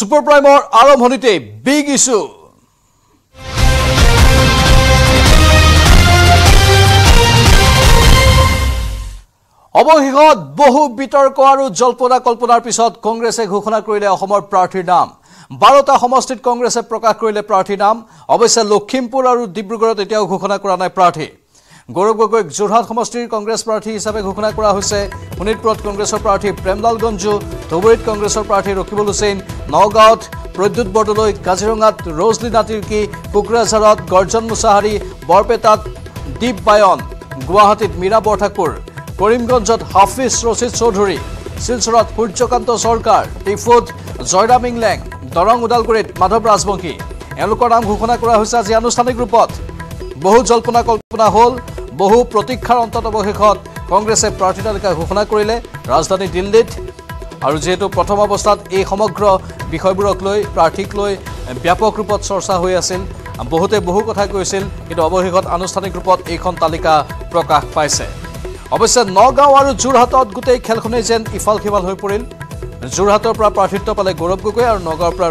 Super প্রাইমর আরম্ভণিতে big issue অবশেষত বহু বিতর্ক আর জল্পনা কল্পনার পিছত কংগ্রেসে ঘোষণা করলে প্রার্থীর নাম বারোটা সমষ্টিত কংগ্রেসে প্রকাশ করলে প্রার্থীর নাম অবশ্যই লক্ষিমপুর আর ডিব্রুগড়ত এতিয়াও ঘোষণা করা নাই প্রার্থী গৌরব গগৈক যোরহাট সমির কংগ্রেস প্রার্থী হিসাবে ঘোষণা করা হয়েছে শোণিতপুর কংগ্রেসের প্রার্থী প্রেমলালগঞ্জু ধুবুরীত কংগ্রেসের প্রার্থী রকিবুল হুসেন নগাঁত প্রদ্যুৎ বরদলৈ কাজিরঙাত রোজলি নাতিরকি কোকরাঝারত গর্জন মুসাহারি বরপেটাত দীপ বায়ন গুয়াহাটীত মীরা বরঠাকুর করিমগঞ্জত হাফিজ রশিদ চৌধুরী শিলচরত সূর্যকান্ত সরকার টিফুত জয়রাম ইংলেং দরং ওদালগুড়ীত মাধব রাজবংশী এলোকর নাম ঘোষণা করা হয়েছে আজি আনুষ্ঠানিক রূপত বহু জল্পনা কল্পনা হল বহু প্ৰতীক্ষাৰ অন্তত অৱশেষত কংগ্ৰেছে প্ৰাৰ্থী তালিকা ঘোষণা কৰিলে ৰাজধানী দিল্লীত আৰু যিহেতু প্ৰথম অৱস্থাত এই সমগ্ৰ বিষয়বোৰক লৈ প্ৰাৰ্থীক লৈ ব্যাপক ৰূপত চৰ্চা হৈ আছিল বহুতে বহু কথা কৈছিল কিন্তু অৱশেষত আনুষ্ঠানিক ৰূপত এইখন তালিকা প্ৰকাশ পাইছে অৱশ্যে নগাঁও আৰু যোৰহাটত গোটেই খেলখনেই যেন ইফাল সিফাল হৈ পৰিল যোৰহাটৰ পৰা প্ৰাৰ্থিত্ব পালে গৌৰৱ গগৈ আৰু নগাঁৱৰ পৰা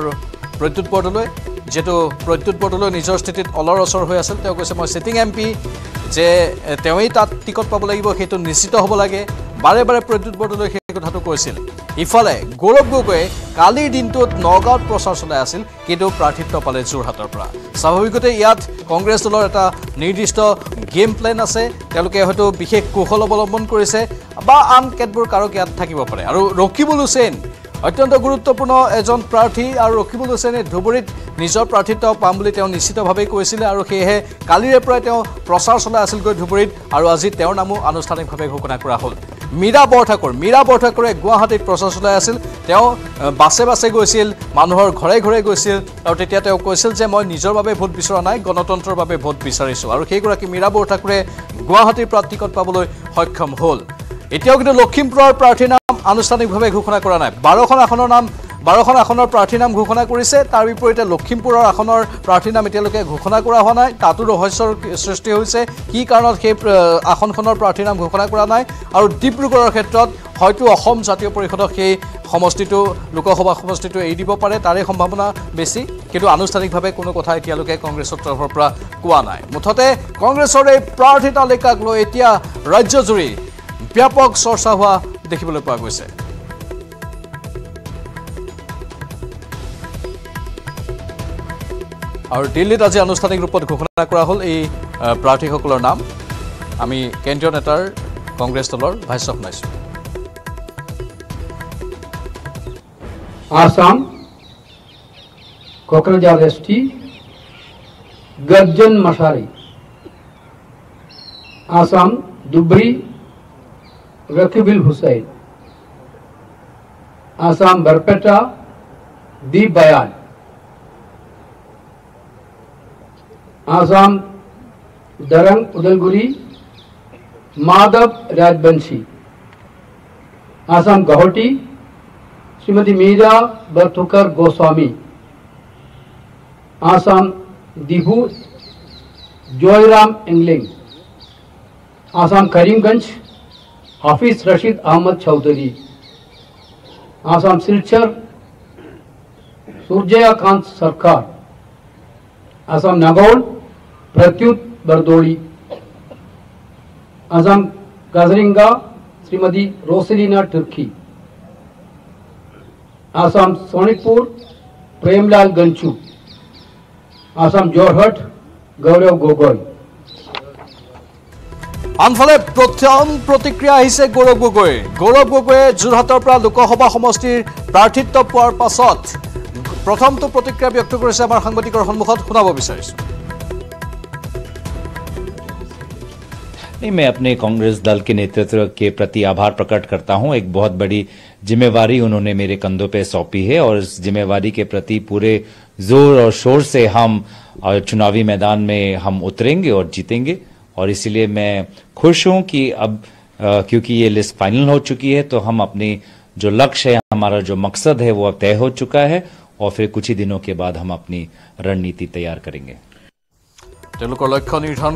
প্ৰদ্যুৎ বৰদলৈ যিহেতু প্ৰদ্যুৎ বৰদলৈ নিজৰ স্থিতিত অলৰ ওচৰ হৈ আছিল তেওঁ কৈছে মই চিটিং এম পি যে তেওঁই তাত টিকট পাব লাগিব সেইটো নিশ্চিত হ'ব লাগে বাৰে বাৰে প্ৰদ্যুৎ বৰদলৈ সেই কথাটো কৈছিল ইফালে গৌৰৱ গগৈয়ে কালিৰ দিনটোত নগাঁৱত প্ৰচাৰ চলাই আছিল কিন্তু প্ৰাৰ্থিত্ব পালে যোৰহাটৰ পৰা স্বাভাৱিকতে ইয়াত কংগ্ৰেছ দলৰ এটা নিৰ্দিষ্ট গেম প্লেন আছে তেওঁলোকে হয়তো বিশেষ কৌশল অৱলম্বন কৰিছে বা আন কেতবোৰ কাৰক ইয়াত থাকিব পাৰে আৰু ৰকিবুল হুছেইন অত্যন্ত গুৰুত্বপূৰ্ণ এজন প্ৰাৰ্থী আৰ ৰকিবুল হোসেনে ধুবুৰীত নিজেৰ প্ৰাৰ্থিত্ব পাম বুলি তেওঁ নিশ্চিতভাৱেই কৈছিলে আৰু সেয়েহে কালিৰে পৰাই তেওঁ প্ৰচাৰ চলাই আছিলগৈ ধুবুৰীত আৰু আজি তেওঁৰ নামো আনুষ্ঠানিকভাৱে ঘোষণা কৰা হল মীৰা বৰঠাকুৰ মীৰা বৰঠাকুৰে গুৱাহাটীত প্ৰচাৰ চলাই আছিল তেওঁ বাছে বাছে গৈছিল মানুহৰ ঘৰে ঘৰে গৈছিল আৰু তেতিয়া তেওঁ কৈছিল যে মই নিজৰ বাবে ভোট বিচৰা নাই গণতন্ত্ৰৰ বাবে ভোট বিচাৰিছোঁ আৰু সেইগৰাকী মীৰা বৰঠাকুৰে গুৱাহাটীৰ পৰা টিকট পাবলৈ সক্ষম হল এতিয়াও কিন্তু লক্ষিমপুৰেৰ প্ৰাৰ্থী আনুষ্ঠানিকভাৱে ঘোষণা কৰা নাই বাৰখন আসনৰ নাম বাৰখন আসনৰ প্ৰাৰ্থীৰ নাম ঘোষণা কৰিছে তাৰ বিপৰীতে লখিমপুৰৰ আসনৰ প্ৰাৰ্থীৰ নাম এতিয়ালৈকে ঘোষণা কৰা হোৱা নাই তাতো ৰহস্যৰ সৃষ্টি হৈছে কি কাৰণত সেই আসনখনৰ প্ৰাৰ্থীৰ নাম ঘোষণা কৰা নাই আৰু ডিব্ৰুগড়ৰ ক্ষেত্ৰত হয়তো অসম জাতীয় পৰিষদক সেই সমষ্টিটো লোকসভা সমষ্টিটো এৰি দিব পাৰে তাৰে সম্ভাৱনা বেছি কিন্তু আনুষ্ঠানিকভাৱে কোনো কথা এতিয়ালৈকে কংগ্ৰেছৰ তৰফৰ পৰা কোৱা নাই মুঠতে কংগ্ৰেছৰ এই প্ৰাৰ্থী তালিকাক লৈ এতিয়া ৰাজ্যজুৰি ব্যাপক চৰ্চা হোৱা দেখিবলৈ পোৱা গৈছে আৰু দিল্লীত আজি আনুষ্ঠানিক ৰূপত ঘোষণা কৰা হ'ল এই প্ৰাৰ্থীসকলৰ নাম আমি কেন্দ্ৰীয় নেতাৰ কংগ্ৰেছ দলৰ ভাষ্য শুনাইছো আসাম কোকৰাঝাৰ এছ টি গৰ্জন মছাৰী আসাম ডুবৰী रखबिल हुसैन आसाम बरपेटा दीप बयान Assam Darang Udalguri Madhav Rajvanshi Assam गहोटी Shrimati Meera बरथुकर Goswami Assam दीहू जोयराम इंगलिंग Assam Karimganj Hafiz Rashid Ahmad Chowdhury. Assam Silchar Surjaya Khan Sarkar. Assam Nagaul Pratyut Bardoli. Assam Gazringa Srimadi Rosalina Turki. Assam Sonipur Premlal Ganchu. Assam Jorhat Gaurav Gogol. আনফালে প্ৰথম প্ৰতিক্ৰিয়া আহিছে গৌৰৱ গগৈ গৌৰৱ গগৈয়ে যোৰহাটৰ পৰা লোকসভা সমষ্টিৰ প্ৰাৰ্থিত্ব পোৱাৰ পাছত প্ৰথমটো প্ৰতিক্ৰিয়া ব্যক্ত কৰিছে আমাৰ সাংবাদিকৰ সন্মুখত শুনাব नहीं मैं अपने कांग्रेस दल के नेतृत्व के प्रति आभार प्रकट करता हूं एक बहुत बड़ी जिम्मेवारी उन्होंने मेरे कंधों पे सौंपी है और इस जिम्मेवारी के प्रति पूरे जोर और शोर से हम चुनावी मैदान में हम उतरेंगे और जीतेंगे और इसीलिए मैं खुश हूं कि अब क्योंकि ये लिस्ट फाइनल हो चुकी है तो हम अपनी जो लक्ष्य है हमारा जो मकसद है वो अब तय हो चुका है और फिर कुछ ही दिनों के बाद हम अपनी रणनीति तैयार करेंगे लक्ष्य निर्धारण নিৰ্ধাৰণ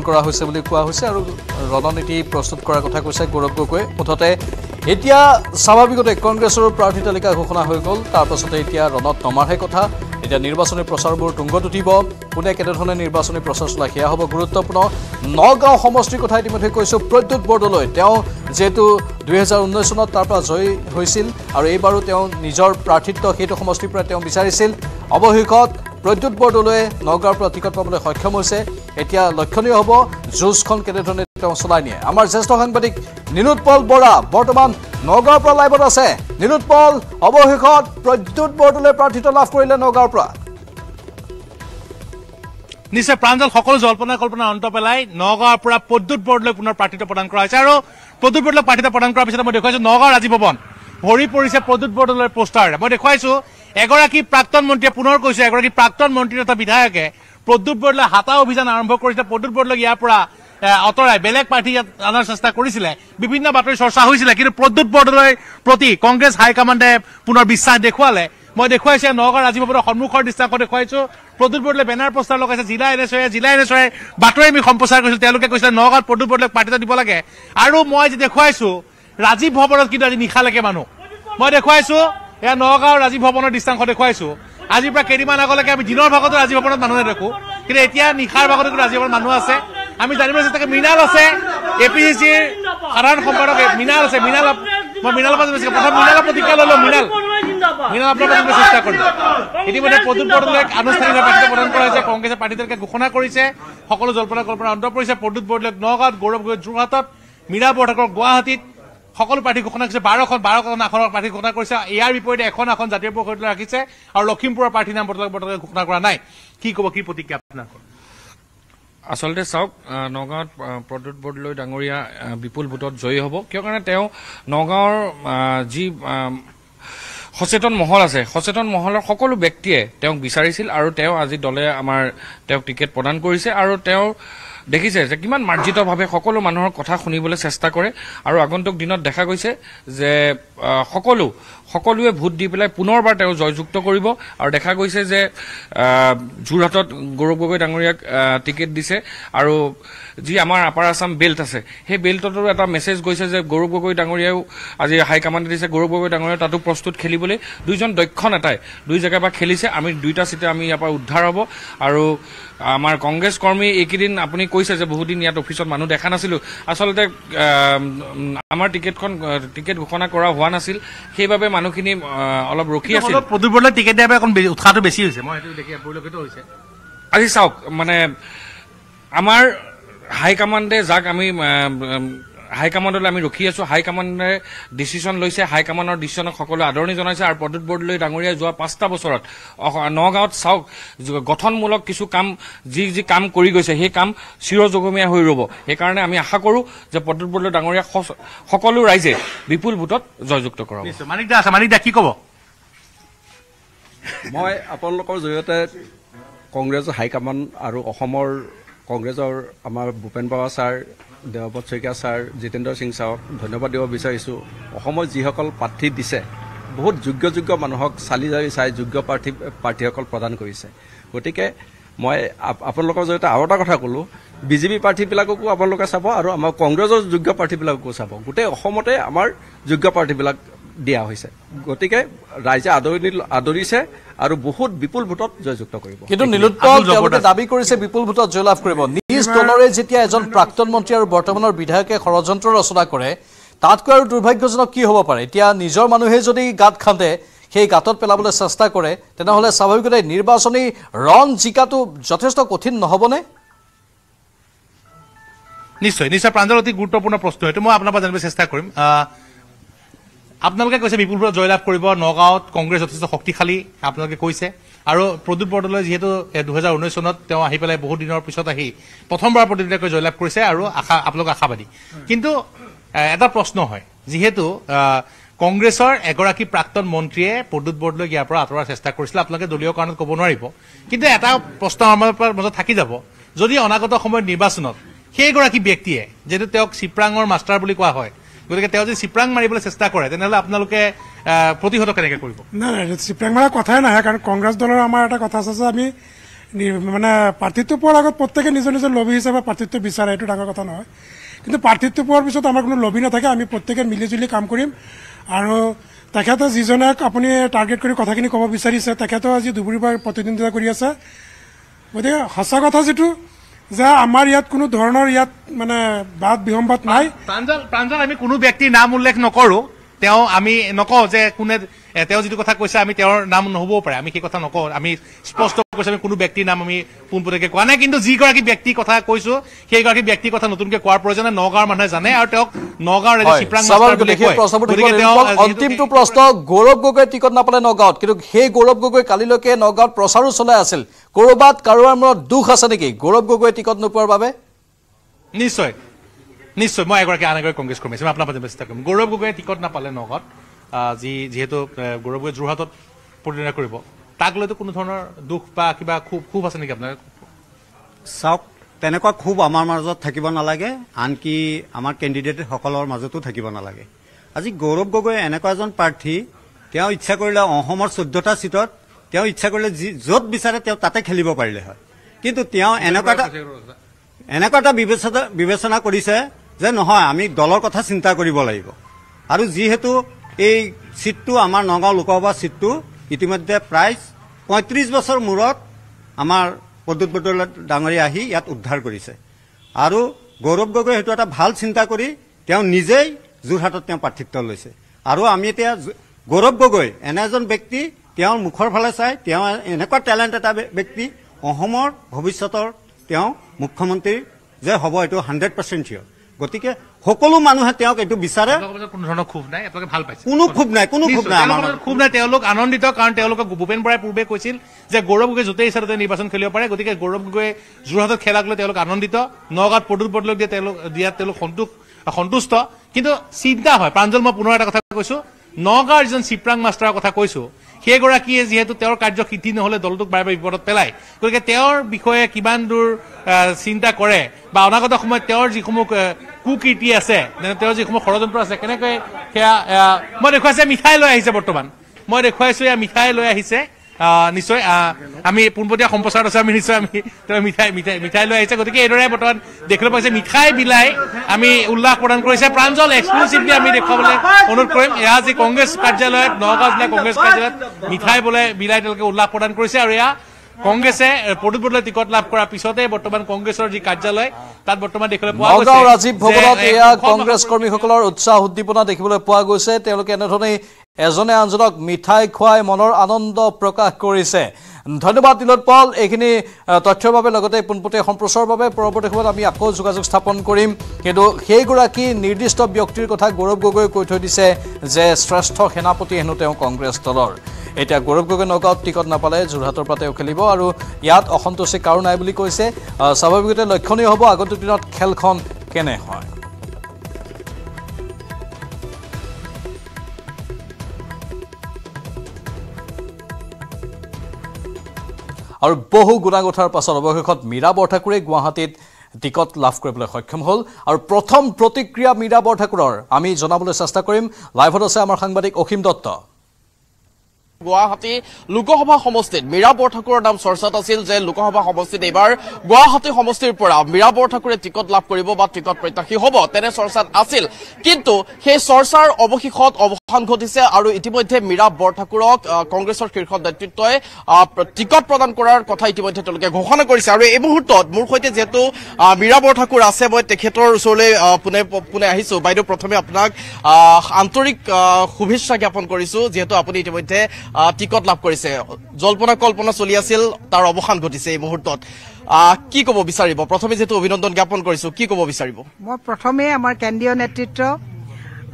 प्रस्तुत कर বুলি কোৱা হৈছে আৰু এতিয়া স্বাভাৱিকতে কংগ্ৰেছৰ প্ৰাৰ্থী তালিকা ঘোষণা হৈ গ'ল তাৰপাছতে এতিয়া ৰণত নমাৰহে কথা এতিয়া নিৰ্বাচনী প্ৰচাৰবোৰ তুংগত উঠিব কোনে কেনেধৰণে নিৰ্বাচনী প্ৰচাৰ চলায় সেয়া হ'ব গুৰুত্বপূৰ্ণ নগাঁও সমষ্টিৰ কথা ইতিমধ্যে কৈছোঁ প্ৰদ্যুৎ বৰদলৈ তেওঁ যিহেতু দুহেজাৰ ঊনৈছ চনত তাৰ পৰা জয়ী হৈছিল আৰু এইবাৰো তেওঁ নিজৰ প্ৰাৰ্থিত্ব সেইটো সমষ্টিৰ পৰা তেওঁ বিচাৰিছিল অৱশেষত প্ৰদ্যুৎ বৰদলৈয়ে নগাঁৱৰ পৰা টিকট পাবলৈ সক্ষম হৈছে এতিয়া লক্ষণীয় হ'ব যুঁজখন কেনেধৰণে কাৰ্যক্ৰম চলাই নিয়ে আমাৰ জ্যেষ্ঠ সাংবাদিক নীলোৎপল বৰা বৰ্তমান নগাঁৱৰ পৰা লাইভত আছে নীলোৎপল অৱশেষত প্ৰদ্যুৎ বৰদলৈ প্ৰাৰ্থিত্ব লাভ কৰিলে নগাঁৱৰ পৰা নিশ্চয় প্ৰাঞ্জল সকলো জল্পনা কল্পনা অন্ত পেলাই নগাঁৱৰ পৰা প্ৰদ্যুৎ বৰদলৈ পুনৰ প্ৰাৰ্থিত্ব প্ৰদান কৰা হৈছে আৰু প্ৰদ্যুৎ বৰদলৈ প্ৰাৰ্থিত্ব প্ৰদান কৰাৰ পিছত মই দেখুৱাইছো নগাঁৱৰ ৰাজীৱ ভৱন ভৰি পৰিছে প্ৰদ্যুৎ বৰদলৈ পষ্টাৰ মই দেখুৱাইছো এগৰাকী প্ৰাক্তন মন্ত্ৰীয়ে পুনৰ কৈছো এগৰাকী প্ৰাক্তন মন্ত্ৰী তথা বিধায়কে প্ৰদ্যুৎ বৰদলৈ হাতা অভিযান আৰম্ভ কৰিছে প্ৰদ্যুৎ বৰদলৈ ইয়াৰ পৰা অঁতৰাই বেলেগ প্ৰাৰ্থী ইয়াত অনাৰ চেষ্টা কৰিছিলে বিভিন্ন বাতৰি চৰ্চা হৈছিলে কিন্তু প্ৰদ্যুৎ বৰদলৈ প্ৰতি কংগ্ৰেছ হাইকমাণ্ডে পুনৰ বিশ্বাস দেখুৱালে মই দেখুৱাইছো নগাঁও ৰাজীৱ ভৱনৰ সন্মুখৰ দৃষ্টান্ত দেখুৱাইছো প্ৰদ্যুৎ বৰদলৈ বেনাৰ প্ৰস্তাৰ লগাইছে জিলা এন এছ জিলা এন এছ ৱাই বাতৰি আমি সম্প্ৰচাৰ কৰিছিলোঁ তেওঁলোকে কৈছিলে নগাঁৱত প্ৰদ্যুৎ বৰদলৈ প্ৰাৰ্থিত্ব দিব লাগে আৰু মই যে দেখুৱাইছো ৰাজীৱ ভৱনত কিন্তু আজি নিশালৈকে মানুহ মই দেখুৱাইছো এয়া নগাঁও ৰাজীৱ ভৱনৰ দৃষ্টান্ত দেখুৱাইছো আজিৰ পৰা কেইদিনমান আগলৈকে আমি দিনৰ ভাগতো ৰাজীৱ ভৱনত মানুহে দেখো কিন্তু এতিয়া নিশাৰ ভাগতো কিন্তু ৰাজীৱ ভৱনত মানুহ আছে আমি জানিব তাকে মৃণাল আছে এ পি চি চিৰ সাধাৰণ সম্পাদক মৃণাল আছে মৃণাল মই মৃণালৰ পৰা জানিছিলো প্ৰথম মৃণালৰ প্ৰতিজ্ঞা ললো মৃণাল মৃণাল আপোনাৰ পৰা চেষ্টা কৰিলো ইতিমধ্যে প্ৰদ্যুৎ বৰদলৈক আনুষ্ঠানিকভাৱে প্ৰদান কৰা হৈছে কংগ্ৰেছে প্ৰাৰ্থীদলকে ঘোষণা কৰিছে সকলো জল্পনা কল্পনা অন্ত পৰিছে প্ৰদ্যুৎ বৰদলৈক নগাঁৱত গৌৰৱ গগৈ যোৰহাটত মীনা বৰঠাকুৰ গুৱাহাটীত সকলো প্ৰাৰ্থী ঘোষণা কৰিছে বাৰখন বাৰখন আসনৰ প্ৰাৰ্থী ঘোষণা কৰিছে ইয়াৰ বিপৰীতে এখন আসন জাতীয় পৰিষদলৈ ৰাখিছে আৰু লখিমপুৰৰ প্ৰাৰ্থীৰ নাম বৰ্তমান বৰ্তমান ঘোষণা কৰা নাই কি কব কি প্ৰতিক্ৰিয়া আপোনাৰ আচলতে চাওক নগাঁৱত প্ৰদ্যুৎ বৰদলৈ ডাঙৰীয়া বিপুল ভোটত জয়ী হ'ব কিয় কাৰণে তেওঁ নগাঁৱৰ যি সচেতন মহল আছে সচেতন মহলৰ সকলো ব্যক্তিয়ে তেওঁক বিচাৰিছিল আৰু তেওঁ আজি দলে আমাৰ তেওঁক টিকেট প্ৰদান কৰিছে আৰু তেওঁ দেখিছে যে কিমান মাৰ্জিতভাৱে সকলো মানুহৰ কথা শুনিবলৈ চেষ্টা কৰে আৰু আগন্তুক দিনত দেখা গৈছে যে সকলো সকলোৱে ভোট দি পেলাই পুনৰবাৰ তেওঁ জয়যুক্ত কৰিব আৰু দেখা গৈছে যে যোৰহাটত গৌৰৱ গগৈ ডাঙৰীয়াক টিকেট দিছে আৰু যি আমাৰ আপাৰ আছাম বেল্ট আছে সেই বেল্টতো এটা মেছেজ গৈছে যে গৌৰৱ গগৈ ডাঙৰীয়াইও আজি হাইকমাণ্ডে দিছে গৌৰৱ গগৈ ডাঙৰীয়া তাতো প্ৰস্তুত খেলিবলৈ দুইজন দক্ষ নেতাই দুই জেগাৰ পৰা খেলিছে আমি দুইটা ছিটে আমি ইয়াৰ পৰা উদ্ধাৰ হ'ব আৰু আমাৰ কংগ্ৰেছ কৰ্মী এইকেইদিন আপুনি কৈছে যে বহুদিন ইয়াত অফিচত মানুহ দেখা নাছিলোঁ আচলতে আমাৰ টিকেটখন টিকেট ঘোষণা কৰা হোৱা নাছিল সেইবাবে মানুহ মানুহখিনি অলপ ৰখি আছে প্ৰদীপলৈ টিকেট দিয়াৰ পৰা অকণ উৎসাহটো বেছি হৈছে মই সেইটো দেখি পৰিলক্ষিত হৈছে আজি চাওক মানে আমাৰ হাইকমাণ্ডে যাক আমি হাইকমাণ্ডলৈ আমি ৰখি আছো হাইকমাণ্ডে ডিচিশ্যন লৈছে হাইকমাণ্ডৰ ডিচিশ্যনক সকলোৱে আদৰণি জনাইছে আৰু পদ্যুৎ বৰ্ডলৈ ডাঙৰীয়াই যোৱা পাঁচটা বছৰত নগাঁৱত চাওক গঠনমূলক কিছু কাম যি যি কাম কৰি গৈছে সেই কাম চিৰজগমীয়া হৈ ৰ'ব সেইকাৰণে আমি আশা কৰোঁ যে পদ্যুৎ বৰ্ডলৈ ডাঙৰীয়া সকলো ৰাইজে বিপুল ভোটত জয়যুক্ত কৰা মানিক দা কি ক'ব মই আপোনালোকৰ জৰিয়তে কংগ্ৰেছ হাইকমাণ্ড আৰু অসমৰ কংগ্ৰেছৰ আমাৰ ভূপেন বৰা ছাৰ দেৱপথ শইকীয়া ছাৰ জিতেন্দ্ৰ সিং ছাৰক ধন্যবাদ দিব বিচাৰিছোঁ অসমৰ যিসকল প্ৰাৰ্থী দিছে বহুত যোগ্য যোগ্য মানুহক চালি জাৰি চাই যোগ্য প্ৰাৰ্থী প্ৰাৰ্থীসকল প্ৰদান কৰিছে গতিকে মই আপোনালোকৰ জৰিয়তে আৰু এটা কথা ক'লোঁ বিজেপি প্ৰাৰ্থীবিলাককো আপোনালোকে চাব আৰু আমাৰ কংগ্ৰেছৰ যোগ্য প্ৰাৰ্থীবিলাককো চাব গোটেই অসমতে আমাৰ যোগ্য প্ৰাৰ্থীবিলাক দিয়া হৈছে গতিকে ৰাইজে আদৰি আদৰিছে আৰু বহুত বিপুল ভোটত জয়যুক্ত কৰিব কিন্তু নীলোৎপলে দাবী কৰিছে বিপুল ভোটত জয়লাভ কৰিব নিজ দলৰে যেতিয়া এজন প্ৰাক্তন মন্ত্ৰী আৰু বৰ্তমানৰ বিধায়কে ষড়যন্ত্ৰ ৰচনা কৰে তাতকৈ আৰু দুৰ্ভাগ্যজনক কি হ'ব পাৰে এতিয়া নিজৰ মানুহে যদি গাঁত খান্দে সেই গাঁতত পেলাবলৈ চেষ্টা কৰে তেনেহ'লে স্বাভাৱিকতে নিৰ্বাচনী ৰণ জিকাটো যথেষ্ট কঠিন নহ'বনে নিশ্চয় নিশ্চয় প্ৰাঞ্জল অতি গুৰুত্বপূৰ্ণ প্ৰশ্ন এইটো মই আপোনাৰ পৰা জানিব চেষ্টা কৰিম আহ আপোনালোকে কৈছে বিপুল বৰুৱা জয়লাভ কৰিব নগাঁৱত কংগ্ৰেছ যথেষ্ট শক্তিশালী আপোনালোকে কৈছে আৰু প্ৰদীপ বৰদলৈ যিহেতু দুহেজাৰ ঊনৈছ চনত তেওঁ আহি পেলাই বহুত দিনৰ পিছত আহি প্ৰথমবাৰ প্ৰতিদ্বন্দ্বিতাকৈ জয়লাভ কৰিছে আৰু আশা আপোনালোকে আশাবাদী কিন্তু এটা প্ৰশ্ন হয় যিহেতু কংগ্ৰেছৰ এগৰাকী প্ৰাক্তন মন্ত্ৰীয়ে প্ৰদ্যুৎ বৰদলৈ ইয়াৰ পৰা আঁতৰাৰ চেষ্টা কৰিছিলে আপোনালোকে দলীয় কাৰণত ক'ব নোৱাৰিব কিন্তু এটা প্ৰশ্ন আমাৰ মাজত থাকি যাব যদি অনাগত সময়ত নিৰ্বাচনত সেইগৰাকী ব্যক্তিয়ে যিহেতু তেওঁক চিপ্ৰাঙৰ মাষ্টাৰ বুলি কোৱা হয় গতিকে তেওঁ যদি চিপ্ৰাং মাৰিবলৈ চেষ্টা কৰে তেনেহ'লে আপোনালোকে প্ৰতিহত কেনেকৈ কৰিব নাই নাই চিপৰাং মৰাৰ কথাই নাহে কাৰণ কংগ্ৰেছ দলৰ আমাৰ এটা কথা আছে যে আমি মানে প্ৰাৰ্থিত্ব পোৱাৰ আগত প্ৰত্যেকে নিজৰ নিজৰ লবি হিচাপে প্ৰাৰ্থিত্ব বিচাৰে এইটো ডাঙৰ কথা নহয় কিন্তু প্ৰাৰ্থিত্ব পোৱাৰ পিছত আমাৰ কোনো লবি নাথাকে আমি প্ৰত্যেকে মিলিজুলি কাম কৰিম আৰু তেখেতে যিজনে আপুনি টাৰ্গেট কৰি কথাখিনি ক'ব বিচাৰিছে তেখেতেও আজি ডুবুৰীৰ পৰা প্ৰতিদ্বন্দ্বিতা কৰি আছে গতিকে সঁচা কথা যিটো যে আমাৰ ইয়াত কোনো ধৰণৰ ইয়াত মানে বাদ বিসম্বাদ নাই প্ৰাঞ্জল প্ৰাঞ্জল আমি কোনো ব্যক্তিৰ নাম উল্লেখ নকৰোঁ তেওঁ আমি নকওঁ যে কোনে তেওঁ যিটো কথা কৈছে আমি তেওঁৰ নাম নহবও পাৰে আমি সেই কথা নকওঁ আমি স্পষ্ট কৈছোঁ আমি কোনো ব্যক্তিৰ নাম আমি পোনপটীয়াকৈ কোৱা নাই কিন্তু যিগৰাকী ব্যক্তিৰ কথা কৈছোঁ সেইগৰাকী ব্যক্তিৰ কথা নতুনকৈ কোৱাৰ প্ৰয়োজনে নগাঁৱৰ মানুহে জানে আৰু তেওঁক নগাঁৱৰ প্ৰশ্ন গৌৰৱ গগৈ টিকট নাপালে নগাঁৱত কিন্তু সেই গৌৰৱ গগৈ কালিলৈকে নগাঁৱত প্ৰচাৰো চলাই আছিল ক'ৰবাত কাৰোবাৰ মূৰত দুখ আছে নেকি গৌৰৱ গগৈ টিকট নোপোৱাৰ বাবে নিশ্চয় নিশ্চয় মই এগৰাকী আন এগৰাকী কংগ্ৰেছ কৰ্মী আছিলোঁ আপোনাৰ মাজে থাকিম গৌৰৱ গগৈয়ে টিকট নাপালে নগত যি যিহেতু গৌৰৱ গগৈ যোৰহাটত প্ৰতিদিনা কৰিব তাক লৈতো কোনো ধৰণৰ দুখ বা কিবা ক্ষোভ ক্ষোভ আছে নেকি আপোনাৰ চাওক তেনেকুৱা ক্ষোভ আমাৰ মাজত থাকিব নালাগে আনকি আমাৰ কেণ্ডিডেটসকলৰ মাজতো থাকিব নালাগে আজি গৌৰৱ গগৈ এনেকুৱা এজন প্ৰাৰ্থী তেওঁ ইচ্ছা কৰিলে অসমৰ চৈধ্যটা চিটত তেওঁ ইচ্ছা কৰিলে যি য'ত বিচাৰে তেওঁ তাতে খেলিব পাৰিলে হয় কিন্তু তেওঁ এনেকুৱা এটা এনেকুৱা এটা বিবেচনা বিবেচনা কৰিছে যে নহয় আমি দলৰ কথা চিন্তা কৰিব লাগিব আৰু যিহেতু এই ছিটটো আমাৰ নগাঁও লোকসভা ছিটটো ইতিমধ্যে প্ৰায় পঁয়ত্ৰিছ বছৰ মূৰত আমাৰ প্ৰদ্যুৎ বটলা ডাঙৰীয়া আহি ইয়াত উদ্ধাৰ কৰিছে আৰু গৌৰৱ গগৈ সেইটো এটা ভাল চিন্তা কৰি তেওঁ নিজেই যোৰহাটত তেওঁ প্ৰাৰ্থিত্ব লৈছে আৰু আমি এতিয়া গৌৰৱ গগৈ এনে এজন ব্যক্তি তেওঁৰ মুখৰ ফালে চাই তেওঁ এনেকুৱা টেলেণ্ট এটা ব্যক্তি অসমৰ ভৱিষ্যতৰ তেওঁ মুখ্যমন্ত্ৰী যে হ'ব এইটো হাণ্ড্ৰেড পাৰ্চেণ্ট থিয় গতিকে সকলো মানুহে তেওঁক এইটো বিচাৰে কোনো ক্ষোভ নাই কোনো ক্ষোভ নাই ক্ষোভ নাই তেওঁলোক আনন্দিত কাৰণ তেওঁলোকক ভূপেন বৰাই পূৰ্বে কৈছিল যে গৌৰৱ গগৈ য'তেই ইচ্ছাতে নিৰ্বাচন খেলিব পাৰে গতিকে গৌৰৱ গগৈয়ে যোৰহাটত খেলাক লৈ তেওঁলোক আনন্দিত নগাঁৱত প্ৰদুৰ পদলক দিয়া তেওঁলোক দিয়াত তেওঁলোক সন্তোষ সন্তুষ্ট কিন্তু চিন্তা হয় প্ৰাঞ্জল মই পুনৰ এটা কথা কৈছো নগাঁৱৰ যিজন চিপ্ৰাং মাষ্টাৰৰ কথা কৈছো সেইগৰাকীয়ে যিহেতু তেওঁৰ কাৰ্য সিদ্ধি নহ'লে দলটোক বাৰে বাৰে বিপদত পেলায় গতিকে তেওঁৰ বিষয়ে কিমান দূৰ চিন্তা কৰে বা অনাগত সময়ত তেওঁৰ যিসমূহ কুকীৰ্তি আছে তেওঁৰ যিসমূহ ষড়যন্ত্ৰ আছে কেনেকৈ সেয়া মই দেখুৱাইছোঁ মিঠাই লৈ আহিছে বৰ্তমান মই দেখুৱাইছোঁ এয়া মিঠাই লৈ আহিছে নিশ্চয় আমি পোনপটীয়া সম্প্ৰচাৰত আছোঁ আমি নিশ্চয় আমি মিঠাই মিঠাই মিঠাই লৈ আহিছে গতিকে এইদৰে বৰ্তমান দেখিবলৈ পাইছে মিঠাই বিলাই আমি উল্লাস প্ৰদান কৰিছে প্ৰাঞ্জল এক্সক্লুচিভলি আমি দেখুৱাবলৈ অনুৰোধ কৰিম এয়া আজি কংগ্ৰেছ কাৰ্যালয়ত নগাঁও জিলাৰ কংগ্ৰেছ কাৰ্যালয়ত মিঠাই বোলে বিলাই তেওঁলোকে উল্লাস প্ৰদান কৰিছে আৰু এয়া কংগ্ৰেছে প্ৰদূত বদলে টিকট লাভ কৰাৰ পিছতে বৰ্তমান কংগ্ৰেছৰ যি কাৰ্যালয় তাত বৰ্তমান দেখিবলৈ পোৱা গৈছে ৰাজীৱ ভৱনত এয়া কংগ্ৰেছ কৰ্মীসকলৰ উৎসাহ উদ্দীপনা দেখিবলৈ পোৱা গৈছে তেওঁলোকে এনেধৰণে এজনে আনজনক মিঠাই খুৱাই মনৰ আনন্দ প্ৰকাশ কৰিছে ধন্যবাদ দিলত পল এইখিনি তথ্যৰ বাবে লগতে পোনপটীয়া সম্প্ৰচাৰৰ বাবে পৰৱৰ্তী সময়ত আমি আকৌ যোগাযোগ স্থাপন কৰিম কিন্তু সেইগৰাকী নিৰ্দিষ্ট ব্যক্তিৰ কথা গৌৰৱ গগৈয়ে কৈ থৈ দিছে যে শ্ৰেষ্ঠ সেনাপতি হেনো তেওঁ কংগ্ৰেছ দলৰ এতিয়া গৌৰৱ গগৈ নগাঁৱত টিকট নাপালে যোৰহাটৰ পৰা তেওঁ খেলিব আৰু ইয়াত অসন্তুষ্টি কাৰো নাই বুলি কৈছে স্বাভাৱিকতে লক্ষণীয় হ'ব আগন্তুক দিনত খেলখন কেনে হয় আৰু বহু গুণাগোঠাৰ পাছত অৱশেষত মীৰা বৰঠাকুৰে গুৱাহাটীত টিকট লাভ কৰিবলৈ সক্ষম হ'ল আৰু প্ৰথম প্ৰতিক্ৰিয়া মীৰা বৰঠাকুৰৰ আমি জনাবলৈ চেষ্টা কৰিম লাইভত আছে আমাৰ সাংবাদিক অসীম দত্ত গুৱাহাটী লোকসভা সমষ্টিত মীৰা বৰঠাকুৰৰ নাম চৰ্চাত আছিল যে লোকসভা সমষ্টিত এইবাৰ গুৱাহাটী সমষ্টিৰ পৰা মীৰা বৰঠাকুৰে টিকট লাভ কৰিব বা টিকট প্ৰত্যাশী হ'ব তেনে চৰ্চাত আছিল কিন্তু সেই চৰ্চাৰ অৱশেষত অৱসান ঘটিছে আৰু ইতিমধ্যে মীৰা বৰঠাকুৰক কংগ্ৰেছৰ শীৰ্ষ নেতৃত্বই টিকট প্ৰদান কৰাৰ কথা ইতিমধ্যে তেওঁলোকে ঘোষণা কৰিছে আৰু এই মুহূৰ্তত মোৰ সৈতে যিহেতু মীৰা বৰঠাকুৰ আছে মই তেখেতৰ ওচৰলৈ পোনে পোনে আহিছো বাইদেউ প্ৰথমে আপোনাক আন্তৰিক শুভেচ্ছা জ্ঞাপন কৰিছো যিহেতু আপুনি ইতিমধ্যে টিকট লাভ কৰিছে জল্পনা কল্পনা চলি আছিল তাৰ অৱসান ঘটিছে এই মুহূৰ্তত কি ক'ব বিচাৰিব প্ৰথমে যিহেতু অভিনন্দন জ্ঞাপন কৰিছো কি ক'ব বিচাৰিব মই প্ৰথমে আমাৰ কেন্দ্ৰীয় নেতৃত্ব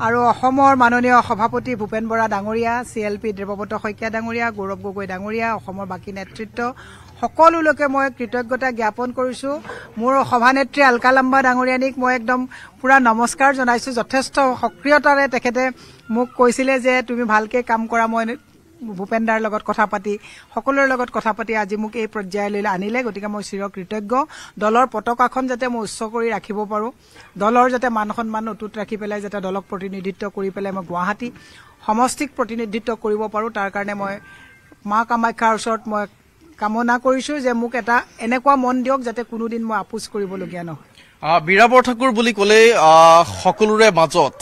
আৰু অসমৰ মাননীয় সভাপতি ভূপেন বৰা ডাঙৰীয়া C L P Debabrata Saikia ডাঙৰীয়া গৌৰৱ গগৈ ডাঙৰীয়া অসমৰ বাকী নেতৃত্ব সকলোলৈকে মই কৃতজ্ঞতা জ্ঞাপন কৰিছোঁ মোৰ সভানেত্ৰী আলকালাম্বা ডাঙৰীয়ানীক মই একদম পূৰা নমস্কাৰ জনাইছো যথেষ্ট সক্ৰিয়তাৰে তেখেতে মোক কৈছিলে যে তুমি ভালকৈ কাম কৰা মই ভূপেন্দাৰ লগত কথা পাতি সকলোৰে লগত কথা পাতি আজি মোক এই পৰ্যায়লৈ আনিলে গতিকে মই চিৰ কৃতজ্ঞ দলৰ পতাকাখন যাতে মই উচ্চ কৰি ৰাখিব পাৰোঁ দলৰ যাতে মান সন্মান অটুট ৰাখি পেলাই যাতে দলক প্ৰতিনিধিত্ব কৰি পেলাই মই গুৱাহাটী সমষ্টিক প্ৰতিনিধিত্ব কৰিব পাৰোঁ তাৰ কাৰণে মই মা কামাখ্যাৰ ওচৰত মই কামনা কৰিছোঁ যে মোক এটা এনেকুৱা মন দিয়ক যাতে কোনোদিন মই আপোচ কৰিবলগীয়া নহয় মীৰা বৰঠাকুৰ বুলি ক'লে সকলোৰে মাজত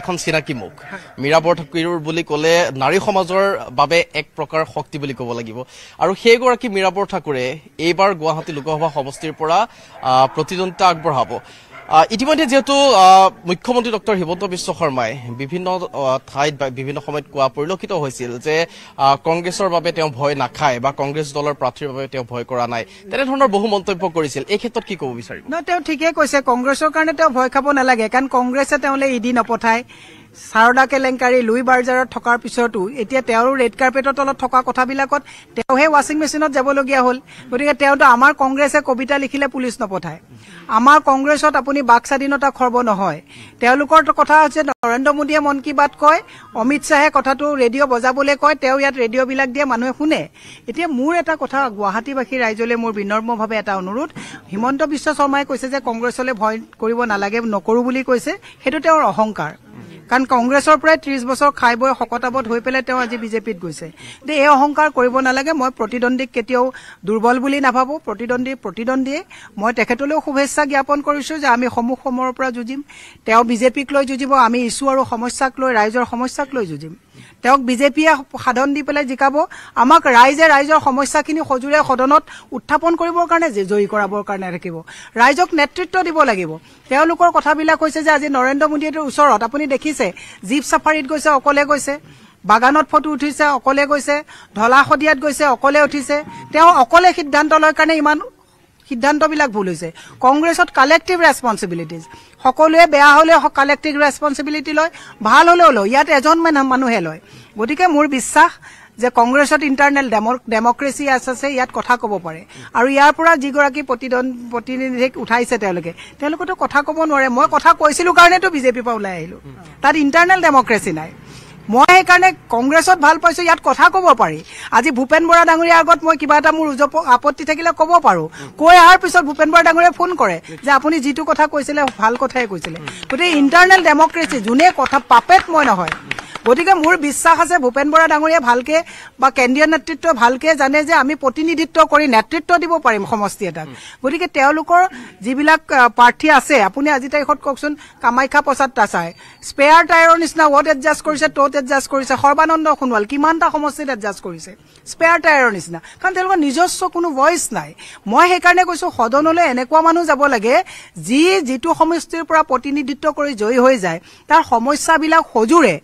এখন চিনাকি মুখ মীৰা বৰঠাকুৰ বুলি ক'লে নাৰী সমাজৰ বাবে এক প্ৰকাৰ শক্তি বুলি ক'ব লাগিব আৰু সেইগৰাকী মীৰা বৰঠাকুৰে এইবাৰ গুৱাহাটী লোকসভা সমষ্টিৰ পৰা প্ৰতিদ্বন্দ্বিতা আগবঢ়াব ইতিমধ্যে যেহেতু মুখ্যমন্ত্ৰী ডক্টৰ হিমন্ত বিশ্ব শৰ্মায় বিভিন্ন ঠাইত বিভিন্ন সময়ত কোৱা পরিলক্ষিত হয়েছিল যে কংগ্রেসের বাবে তেওঁ ভয় নাখায় বা কংগ্রেস দলের প্রার্থীর বাবে তেওঁ ভয় করা নাই ধরনের বহু মন্তব্য করেছিল এই ক্ষেত্রে কি কব বিচার ঠিকই কৈছে কংগ্রেসের কারণে ভয় খাব নালাগে কারণ কংগ্রেসে ইডি নপঠায় সাৰদা কেলেঙ্কাৰি লুই বাৰ্জাৰত থকাৰ পিছতো এতিয়া এটা ৰেড কাৰ্পেটৰ তলত থকা থাকা কথাবিলাকহে ওয়াশিং মেশিনত যাবলিয়া হল গতি আমাৰ কংগ্ৰেছে কবিতা লিখিলে পুলিচ নপঠায় আমাৰ কংগ্ৰেছত আপুনি বাক স্বাধীনতা খৰ্ব নহয় কথা হচ্ছে নৰেন্দ্ৰ মোদিয়ে মন কি বাত কয় অমিত শাহে কথাটো ৰেডিঅ' বজাবলে কয় তেও ইয়াত ৰেডিও বিলাক দিয়ে মানুষে শুনে এতিয়া মোৰ এটা কথা গুৱাহাটীবাসী ৰাইজলৈ মোৰ বিনম্ৰভাৱে এটা অনুৰোধ হিমন্ত বিশ্ব শৰ্মাই কৈছে যে কংগ্ৰেছলৈ ভয় কৰিব নালাগে নকৰো বুলি কৈছে সেইটো তেওঁৰ অহংকাৰ কাৰণ কংগ্ৰেছৰ পৰাই ত্ৰিশ বছৰ খাই বৈ শকতাবত হৈ পেলাই তেওঁ আজি বিজেপিত গৈছে গতিকে এই অহংকাৰ কৰিব নালাগে মই প্ৰতিদ্বন্দ্বীক কেতিয়াও দুৰ্বল বুলি নাভাবোঁ প্ৰতিদ্বন্দ্বী প্ৰতিদ্বন্দ্বীয়ে মই তেখেতলৈও শুভেচ্ছা জ্ঞাপন কৰিছোঁ যে আমি সমূহ সমৰৰ পৰা যুঁজিম তেওঁ বিজেপিক লৈ যুঁজিব আমি ইছু আৰু সমস্যাক লৈ ৰাইজৰ সমস্যাক লৈ যুঁজিম তেওঁক বিজেপিয়ে সাধন দি পেলাই জিকাব আমাক ৰাইজে ৰাইজৰ সমস্যাখিনি সজোৰে সদনত উত্থাপন কৰিবৰ কাৰণে জয়ী কৰাবৰ কাৰণে থাকিব ৰাইজক নেতৃত্ব দিব লাগিব তেওঁলোকৰ কথাবিলাক হৈছে যে আজি নৰেন্দ্ৰ মোদীৰ ওচৰত আপুনি দেখিছে জীপ চাফাৰীত গৈছে অকলে গৈছে বাগানত ফটো উঠিছে অকলে গৈছে ঢলা শদিয়াত গৈছে অকলে উঠিছে তেওঁ অকলে সিদ্ধান্ত লয় কাৰণে ইমান সিদ্ধান্তবিলাক ভুল হৈছে কংগ্ৰেছত কালেক্টিভ ৰেছপনচিবিলিটিজ সকলোৱে বেয়া হ'লেও কালেক্টিভ ৰেছপনচিবিলিটি লয় ভাল হ'লেও লয় ইয়াত এজন মানুহে লয় গতিকে মোৰ বিশ্বাস যে কংগ্ৰেছত ইণ্টাৰনেল ডেমক্ৰেচি আছে আছে ইয়াত কথা ক'ব পাৰে আৰু ইয়াৰ পৰা যিগৰাকী প্ৰতিনিধিক উঠাইছে তেওঁলোকে তেওঁলোকেতো কথা ক'ব নোৱাৰে মই কথা কৈছিলোঁ কাৰণেতো বিজেপিৰ পৰা ওলাই আহিলোঁ তাত ইণ্টাৰনেল ডেমক্ৰেচি নাই মই সেইকাৰণে কংগ্ৰেছত ভাল পাইছোঁ ইয়াত কথা ক'ব পাৰি আজি ভূপেন বৰা ডাঙৰীয়াৰ আগত মই কিবা এটা মোৰ আপত্তি থাকিলে ক'ব পাৰোঁ কৈ অহাৰ পিছত ভূপেন বৰা ডাঙৰীয়াই ফোন কৰে যে আপুনি যিটো কথা কৈছিলে ভাল কথাই কৈছিলে গতিকে ইণ্টাৰনেল ডেমক্ৰেচি যোনে কথা পাপেত মই নহয় গতিকে মোৰ বিশ্বাস আছে ভূপেন বৰা ডাঙৰীয়া ভালকে বা কেন্দ্ৰীয় নেতৃত্ব ভালকে জানে যে আমি প্ৰতিনিধিত্ব কৰি নেতৃত্ব দিব পাৰিম সমষ্টি এটাক গতিকে তেওঁলোকৰ যিবিলাক প্ৰাৰ্থী আছে আপুনি আজি তাৰিখত কওকচোন কামাখ্যা প্ৰসাদ চাই স্পেয়াৰ টায়াৰৰ নিচিনা ৱৰ্ড এডজাষ্ট কৰিছে টত এডজাষ্ট কৰিছে সৰ্বানন্দ সোণোৱাল কিমানটা সমষ্টিত এডজাষ্ট কৰিছে স্পেয়াৰ টায়াৰৰ নিচিনা কাৰণ তেওঁলোকৰ নিজস্ব কোনো ভইচ নাই মই সেইকাৰণে কৈছোঁ সদনলৈ এনেকুৱা মানুহ যাব লাগে যি যিটো সমষ্টিৰ পৰা প্ৰতিনিধিত্ব কৰি জয়ী হৈ যায় তাৰ সমস্যাবিলাক সজোৰে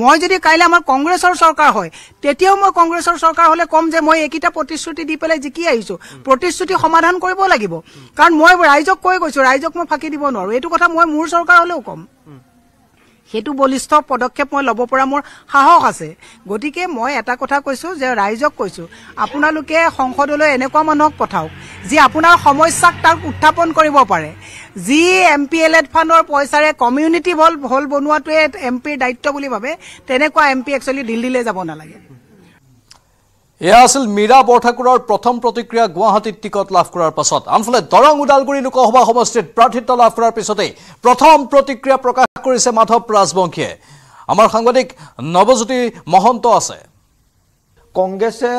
মই যদি কাইলৈ আমাৰ কংগ্ৰেছৰ চৰকাৰ হয় তেতিয়াও মই কংগ্ৰেছৰ চৰকাৰ হ'লে ক'ম যে মই এইকেইটা প্ৰতিশ্ৰুতি দি পেলাই জিকি আহিছোঁ প্ৰতিশ্ৰুতি সমাধান কৰিব লাগিব কাৰণ মই ৰাইজক কৈ গৈছোঁ ৰাইজক মই ফাঁকি দিব নোৱাৰোঁ এইটো কথা মই মোৰ চৰকাৰ হ'লেও ক'ম সেইটো বলিষ্ঠ পদক্ষেপ মই ল'ব পৰা মোৰ সাহস আছে গতিকে মই এটা কথা কৈছোঁ যে ৰাইজক কৈছোঁ আপোনালোকে সংসদলৈ এনেকুৱা মানুহক পঠাওক যি আপোনাৰ সমস্যাক তাক উত্থাপন কৰিব পাৰে যি এম পি এল এড ফাণ্ডৰ পইচাৰে কমিউনিটি হল হল বনোৱাটোৱে এম পিৰ দায়িত্ব বুলি ভাবে তেনেকুৱা এম পি একচুৱেলি দিল্লীলৈ যাব নালাগে এয়া আছিল মীৰা বৰঠাকুৰৰ প্ৰথম প্ৰতিক্ৰিয়া গুৱাহাটীত টিকট লাভ কৰাৰ পাছত আনফালে দৰং ওদালগুৰি লোকসভা সমষ্টিত প্ৰাৰ্থিত্ব লাভ কৰাৰ পিছতেই প্ৰথম প্ৰতিক্ৰিয়া প্ৰকাশ কৰিছে মাধৱ ৰাজবংশীয়ে আমাৰ সাংবাদিক নৱজ্যোতি মহন্ত আছে কংগ্ৰেছে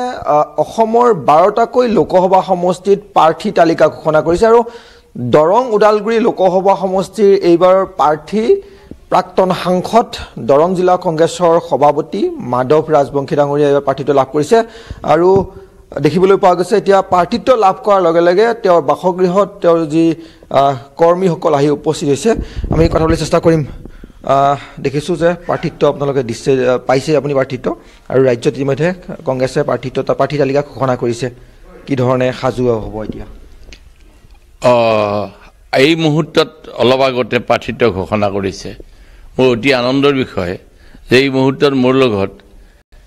অসমৰ বাৰটাকৈ লোকসভা সমষ্টিত প্ৰাৰ্থী তালিকা ঘোষণা কৰিছে আৰু দৰং ওদালগুৰি লোকসভা সমষ্টিৰ এইবাৰৰ প্ৰাৰ্থী প্ৰাক্তন সাংসদ দৰং জিলা কংগ্ৰেছৰ সভাপতি মাধৱ ৰাজবংশী ডাঙৰীয়াই এইবাৰ পাৰ্থিত্ব লাভ কৰিছে আৰু দেখিবলৈ পোৱা গৈছে এতিয়া পাৰ্থিত্ব লাভ কৰাৰ লগে লগে তেওঁৰ বাসগৃহত তেওঁৰ যি কৰ্মীসকল আহি উপস্থিত হৈছে আমি কথাবলৈ চেষ্টা কৰিম দেখিছোঁ যে প্ৰাৰ্থিত্ব আপোনালোকে দিছে পাইছে আপুনি প্ৰাৰ্থিত্ব আৰু ৰাজ্যত ইতিমধ্যে কংগ্ৰেছে প্ৰাৰ্থিত্ব প্ৰাৰ্থী তালিকা ঘোষণা কৰিছে কি ধৰণে সাজু হ'ব এতিয়া এই মুহূৰ্তত অলপ আগতে প্ৰাৰ্থিত্ব ঘোষণা কৰিছে মোৰ অতি আনন্দৰ বিষয় যে এই মুহূৰ্তত মোৰ লগত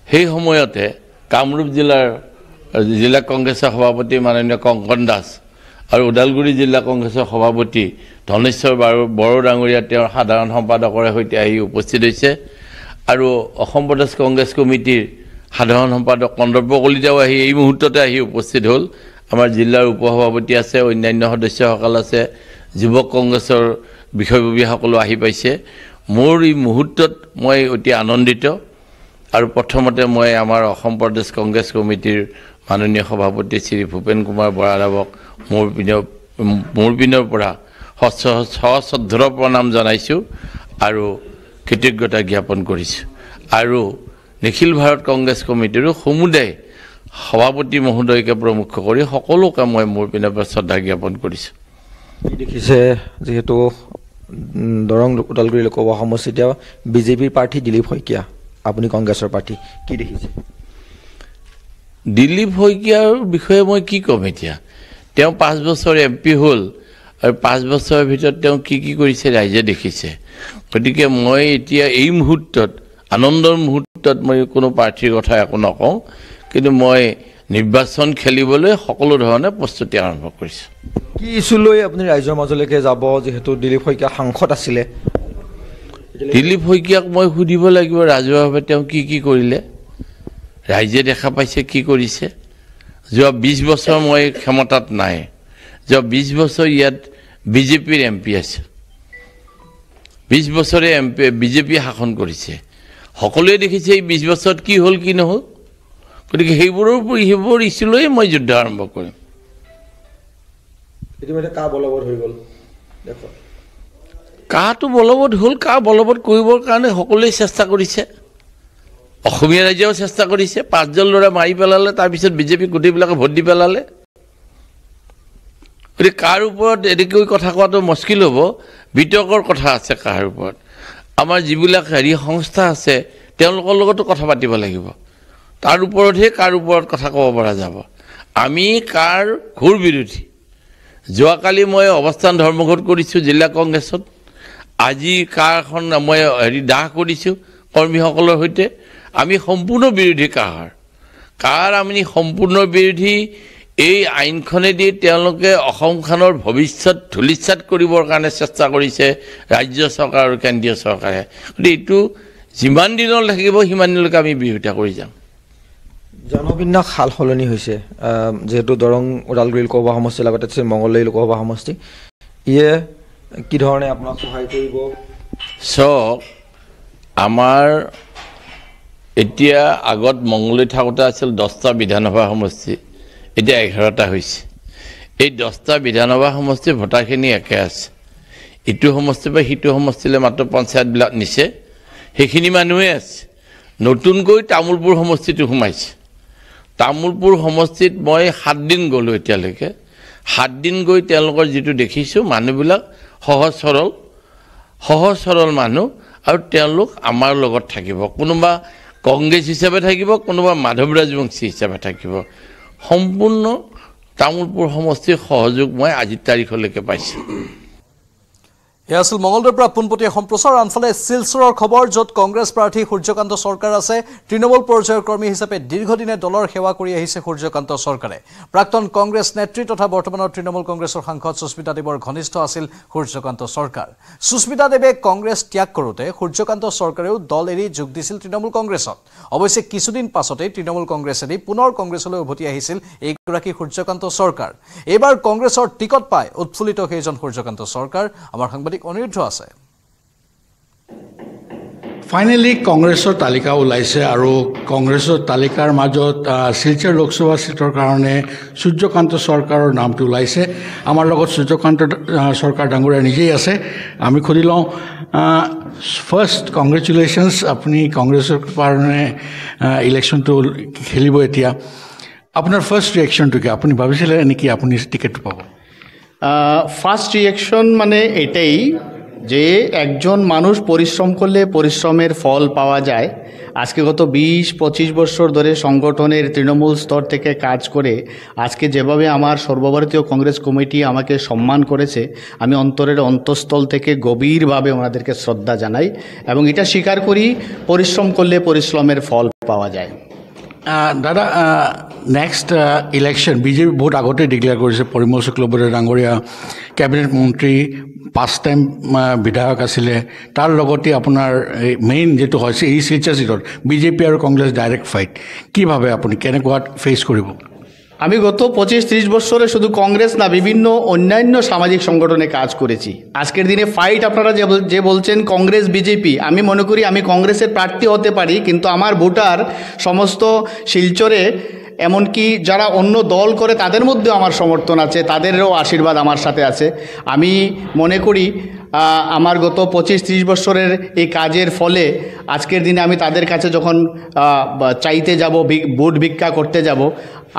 সেই সময়তে কামৰূপ জিলাৰ জিলা কংগ্ৰেছৰ সভাপতি মাননীয় কংকন দাস আৰু ওদালগুৰি জিলা কংগ্ৰেছৰ সভাপতি ধনেশ্বৰ বাৰু বড়ো ডাঙৰীয়া তেওঁৰ সাধাৰণ সম্পাদকৰে সৈতে আহি উপস্থিত হৈছে আৰু অসম প্ৰদেশ কংগ্ৰেছ কমিটিৰ সাধাৰণ সম্পাদক কন্দৰ্প কলিতাও আহি এই মুহূৰ্ততে আহি উপস্থিত হ'ল আমাৰ জিলাৰ উপসভাপতি আছে অন্যান্য সদস্যসকল আছে যুৱক কংগ্ৰেছৰ বিষয়ববীয়াসকলো আহি পাইছে মোৰ এই মুহূৰ্তত মই অতি আনন্দিত আৰু প্ৰথমতে মই আমাৰ অসম প্ৰদেশ কংগ্ৰেছ কমিটিৰ মাননীয় সভাপতি শ্ৰী ভূপেন কুমাৰ বৰাদাৱক মোৰ পিনৰ মোৰ পিনৰ পৰা সশ্ৰদ্ধ প্ৰণাম জনাইছোঁ আৰু কৃতজ্ঞতা জ্ঞাপন কৰিছোঁ আৰু নিখিল ভাৰত কংগ্ৰেছ কমিটিৰো সমুদায় সভাপতি মহোদয়কে প্ৰমুখ কৰি সকলোকে মই মোৰ পিনৰ পৰা শ্ৰদ্ধা জ্ঞাপন কৰিছোঁ দেখিছে যিহেতু দৰং ওদালগুৰি লোকসভা সমষ্টিত বিজেপিৰ প্ৰাৰ্থী দিলীপ শইকীয়া আপুনি কংগ্ৰেছৰ প্ৰাৰ্থী কি দেখিছে দিলীপ শইকীয়াৰ বিষয়ে মই কি ক'ম এতিয়া তেওঁ পাঁচ বছৰ এম পি হ'ল আৰু পাঁচ বছৰৰ ভিতৰত তেওঁ কি কি কৰিছে ৰাইজে দেখিছে গতিকে মই এতিয়া এই মুহূৰ্তত আনন্দৰ মুহূৰ্তত মই কোনো প্ৰাৰ্থীৰ কথা একো নকওঁ কিন্তু মই নিৰ্বাচন খেলিবলৈ সকলো ধৰণে প্ৰস্তুতি আৰম্ভ কৰিছে কি ইস্যু লো আপনি রাইজর মজলকে যাব যিহেতু দিলীপ শইকীয়া সাংসদ আছিলে দিলীপ শইকীয়াক মই সুধিব লাগিব ৰাজহুৱাভাৱে তেওঁ কি কি কৰিলে ৰাইজে দেখা পাইছে কি কৰিছে যোৱা বিছ বছৰ মই ক্ষমতাত নাই যোৱা বিছ বছৰ ইয়াত এম পি আছে বিছ বিশ বছৰে এমপি বিজেপি শাসন কৰিছে সকলোৱে দেখিছে এই বিছ বছৰত কি হল কি নহল গতিকে সেইবোৰৰ সেইবোৰ সেইবোৰ ইচ্ছিলৈয়ে মই যুদ্ধ আৰম্ভ কৰিম কাহটো বলবৎ হ'ল কাহ বলবৎ কৰিবৰ কাৰণে সকলোৱে চেষ্টা কৰিছে অসমীয়া ৰাইজেও চেষ্টা কৰিছে পাঁচজন ল'ৰা মাৰি পেলালে তাৰপিছত বিজেপি গোটেইবিলাকে ভোট দি পেলালে গতিকে কাৰ ওপৰত এনেকৈ কথা কোৱাটো মুস্কিল হ'ব বিতৰ্কৰ কথা আছে কাহাৰ ওপৰত আমাৰ যিবিলাক হেৰি সংস্থা আছে তেওঁলোকৰ লগতো কথা পাতিব লাগিব তাৰ ওপৰতহে কাৰ ওপৰত কথা ক'ব পৰা যাব আমি কাৰ ঘোৰ বিৰোধী যোৱাকালি মই অৱস্থান ধৰ্মঘট কৰিছোঁ জিলা কংগ্ৰেছত আজি কাৰ এখন মই হেৰি দাহ কৰিছোঁ কৰ্মীসকলৰ সৈতে আমি সম্পূৰ্ণ বিৰোধী কাহাৰ কাৰ আমি সম্পূৰ্ণ বিৰোধী এই আইনখনেদি তেওঁলোকে অসমখনৰ ভৱিষ্যত ধূলিচ্ছাদ কৰিবৰ কাৰণে চেষ্টা কৰিছে ৰাজ্য চৰকাৰ আৰু কেন্দ্ৰীয় চৰকাৰে গতিকে এইটো যিমান দিনলৈ থাকিব সিমান দিনলৈকে আমি বিৰোধিতা কৰি যাম জনবিন্যাস সাল সলনি হৈছে যিহেতু দৰং ওদালগুৰি লোকসভা সমষ্টিৰ লগতে আছে মঙলদৈ লোকসভা সমষ্টি ইয়ে কি ধৰণে আপোনাক সহায় কৰিব চাওক আমাৰ এতিয়া আগত মঙলদৈ থাকোঁতে আছিল দহটা বিধানসভা সমষ্টি এতিয়া এঘাৰটা হৈছে এই দহটা বিধানসভা সমষ্টিৰ ভোটাৰখিনি একে আছে ইটো সমষ্টিৰ পৰা সিটো সমষ্টিলৈ মাত্ৰ পঞ্চায়তবিলাক নিছে সেইখিনি মানুহেই আছে নতুনকৈ তামোলপুৰ সমষ্টিটো সোমাইছে তামোলপুৰ সমষ্টিত মই সাতদিন গ'লোঁ এতিয়ালৈকে সাতদিন গৈ তেওঁলোকৰ যিটো দেখিছোঁ মানুহবিলাক সহজ সৰল সহজ সৰল মানুহ আৰু তেওঁলোক আমাৰ লগত থাকিব কোনোবা কংগ্ৰেছ হিচাপে থাকিব কোনোবা মাধৱ ৰাজবংশী হিচাপে থাকিব সম্পূৰ্ণ তামোলপুৰ সমষ্টিৰ সহযোগ মই আজিৰ তাৰিখলৈকে পাইছোঁ এয়া আছিল মঙ্গলদৈৰ পৰা পোনপটীয়া সম্প্ৰচাৰ আনফালে শিলচৰৰ খবৰ য'ত কংগ্ৰেছ প্ৰাৰ্থী সূৰ্যকান্ত চৰকাৰ আছে তৃণমূল পৰ্যায়ৰ কৰ্মী হিচাপে দীৰ্ঘদিনে দলৰ সেৱা কৰি আহিছে সূৰ্যকান্ত চৰকাৰে প্ৰাক্তন কংগ্ৰেছ নেত্ৰী তথা বৰ্তমানৰ তৃণমূল কংগ্ৰেছৰ সাংসদ সুস্মিতা দেৱৰ ঘনিষ্ঠ আছিল সূৰ্যকান্ত চৰকাৰ সুস্মিতা দেৱে কংগ্ৰেছ ত্যাগ কৰোঁতে সূৰ্যকান্ত চৰকাৰেও দল এৰি যোগ দিছিল তৃণমূল কংগ্ৰেছত অৱশ্যে কিছুদিন পাছতেই তৃণমূল কংগ্ৰেছ এৰি পুনৰ কংগ্ৰেছলৈ উভতি আহিছিল এইগৰাকী সূৰ্যকান্ত চৰকাৰ এইবাৰ কংগ্ৰেছৰ টিকট পাই উৎফুল্লিত সেইজন সূৰ্যকান্ত চৰকাৰ আমাৰ সাংবাদিক ৰাজনৈতিক অনিৰুদ্ধ আছে ফাইনেলি কংগ্ৰেছৰ তালিকা ওলাইছে আৰু কংগ্ৰেছৰ তালিকাৰ মাজত শিলচৰ লোকসভা ছিটৰ কাৰণে সূৰ্যকান্ত চৰকাৰৰ নামটো ওলাইছে আমাৰ লগত সূৰ্যকান্ত চৰকাৰ ডাঙৰীয়া নিজেই আছে আমি সুধি লওঁ ফাৰ্ষ্ট কংগ্ৰেচুলেশ্যনছ আপুনি কংগ্ৰেছৰ কাৰণে ইলেকশ্যনটো খেলিব এতিয়া আপোনাৰ ফাৰ্ষ্ট ৰিয়েকশ্যনটো কি আপুনি ভাবিছিলে নেকি আপুনি টিকেটটো পাব ফার্স্ট রিয়েকশন মানে এটাই যে একজন মানুষ পরিশ্রম করলে পরিশ্রমের ফল পাওয়া যায় আজকে গত বিশ পঁচিশ বছর ধরে সংগঠনের তৃণমূল স্তর থেকে কাজ করে আজকে যেভাবে আমার সর্বভারতীয় কংগ্রেস কমিটি আমাকে সম্মান করেছে আমি অন্তরের অন্তঃস্থল থেকে গভীরভাবে ওনাদেরকে শ্রদ্ধা জানাই এবং এটা স্বীকার করি পরিশ্রম করলে পরিশ্রমের ফল পাওয়া যায় দাদা নেক্সট ইলেকশ্যন বিজেপি বহুত আগতেই ডিক্লেয়াৰ কৰিছে পৰিমল শুক্লবৈদে ডাঙৰীয়া কেবিনেট মন্ত্ৰী পাঁচ টাইম বিধায়ক আছিলে তাৰ লগতে আপোনাৰ এই মেইন যিটো হৈছে এই চিলচাৰ চিটত বিজেপি আৰু কংগ্ৰেছ ডাইৰেক্ট ফাইট কিভাৱে আপুনি কেনেকুৱাত ফেচ কৰিব আমি গত পঁচিশ ত্রিশ বছরে শুধু কংগ্রেস না বিভিন্ন অন্যান্য সামাজিক সংগঠনে কাজ করেছি আজকের দিনে ফাইট আপনারা যে যে বলছেন কংগ্রেস বিজেপি আমি মনে করি আমি কংগ্রেসের প্রার্থী হতে পারি কিন্তু আমার ভোটার সমস্ত শিলচরে এমনকি যারা অন্য দল করে তাদের মধ্যেও আমার সমর্থন আছে তাদেরও আশীর্বাদ আমার সাথে আছে আমি মনে করি আমার গত পঁচিশ ত্রিশ বছরের এই কাজের ফলে আজকের দিনে আমি তাদের কাছে যখন চাইতে যাব ভোট ভিক্ষা করতে যাব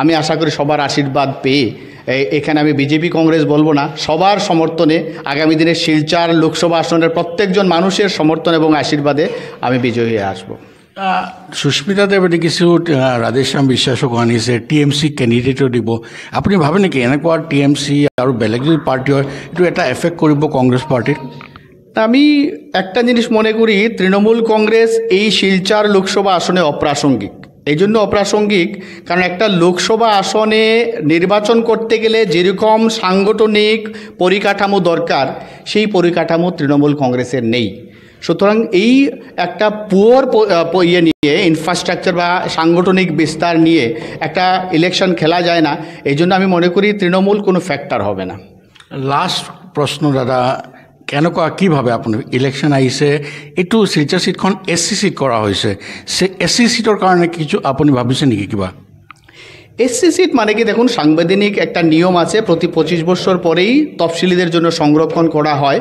আমি আশা করি সবার আশীর্বাদ পেয়ে এখানে আমি বিজেপি কংগ্রেস বলবো না সবার সমর্থনে আগামী দিনে শিলচার লোকসভা আসনের প্রত্যেকজন মানুষের সমর্থন এবং আশীর্বাদে আমি বিজয়ী হয়ে আসবো সুস্মিতা দেব এটি কিছু ৰাধেশ্যাম বিশ্বাসক আনিছে টি এম চি কেন্ডিডেটও দিব আপুনি ভাবে নেকি এনেকুৱা টি এম চি আৰু বেলেগ যদি পাৰ্টি হয় এইটো এটা এফেক্ট কৰিব কংগ্ৰেছ পার্টির আমি একটা জিনিস মনে করি তৃণমূল কংগ্রেস এই শিলচার লোকসভা আসনে অপ্রাসঙ্গিক এই জন্য অপ্রাসঙ্গিক কারণ একটা লোকসভা আসনে নির্বাচন করতে গেলে যেরকম সাংগঠনিক পরিকাঠামো দরকার সেই পরিকাঠামো তৃণমূল কংগ্রেসের নেই সুতরাং এই একটা পুয়ার ইয়ে নিয়ে ইনফ্রাস্ট্রাকচার বা সাংগঠনিক বিস্তার নিয়ে একটা ইলেকশন খেলা যায় না এই জন্য আমি মনে করি তৃণমূল কোনো ফ্যাক্টর হবে না লাস্ট প্রশ্ন দাদা কেনেকুৱা কিভাৱে আপুনি ইলেকশ্যন আহিছে এইটো শিলচৰ চিটখন এছ চি চিট কৰা হৈছে এছ চি চিটৰ কাৰণে কিছু আপুনি ভাবিছে নেকি কিবা এসসি সিট মানে কি দেখুন সাংবিধানিক একটা নিয়ম আছে প্রতি পঁচিশ বছর পরেই তফসিলিদের জন্য সংরক্ষণ করা হয়